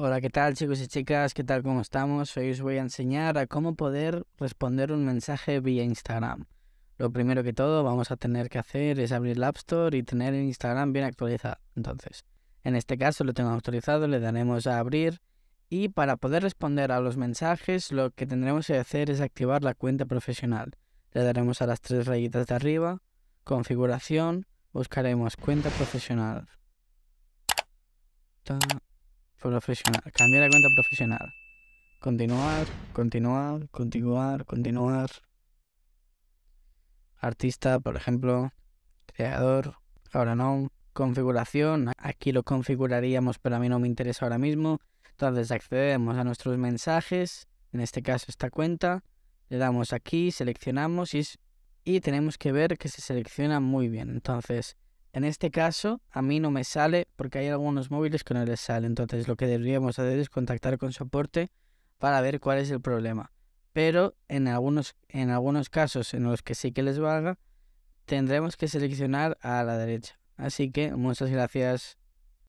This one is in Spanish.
Hola, ¿qué tal chicos y chicas? ¿Qué tal? ¿Cómo estamos? Hoy os voy a enseñar a cómo poder responder un mensaje vía Instagram. Lo primero que todo vamos a tener que hacer es abrir la App Store y tener el Instagram bien actualizado. Entonces, en este caso lo tengo actualizado, le daremos a abrir y para poder responder a los mensajes lo que tendremos que hacer es activar la cuenta profesional. Le daremos a las tres rayitas de arriba, configuración, buscaremos cuenta profesional. Profesional. Cambiar la cuenta profesional. Continuar, continuar, continuar, continuar. Artista, por ejemplo. Creador. Ahora no. Configuración. Aquí lo configuraríamos, pero a mí no me interesa ahora mismo. Entonces accedemos a nuestros mensajes. En este caso esta cuenta. Le damos aquí, seleccionamos y, y tenemos que ver que se selecciona muy bien. Entonces en este caso, a mí no me sale porque hay algunos móviles que no les sale. Entonces, lo que deberíamos hacer es contactar con soporte para ver cuál es el problema. Pero en algunos, en algunos casos en los que sí que les valga, tendremos que seleccionar a la derecha. Así que muchas gracias.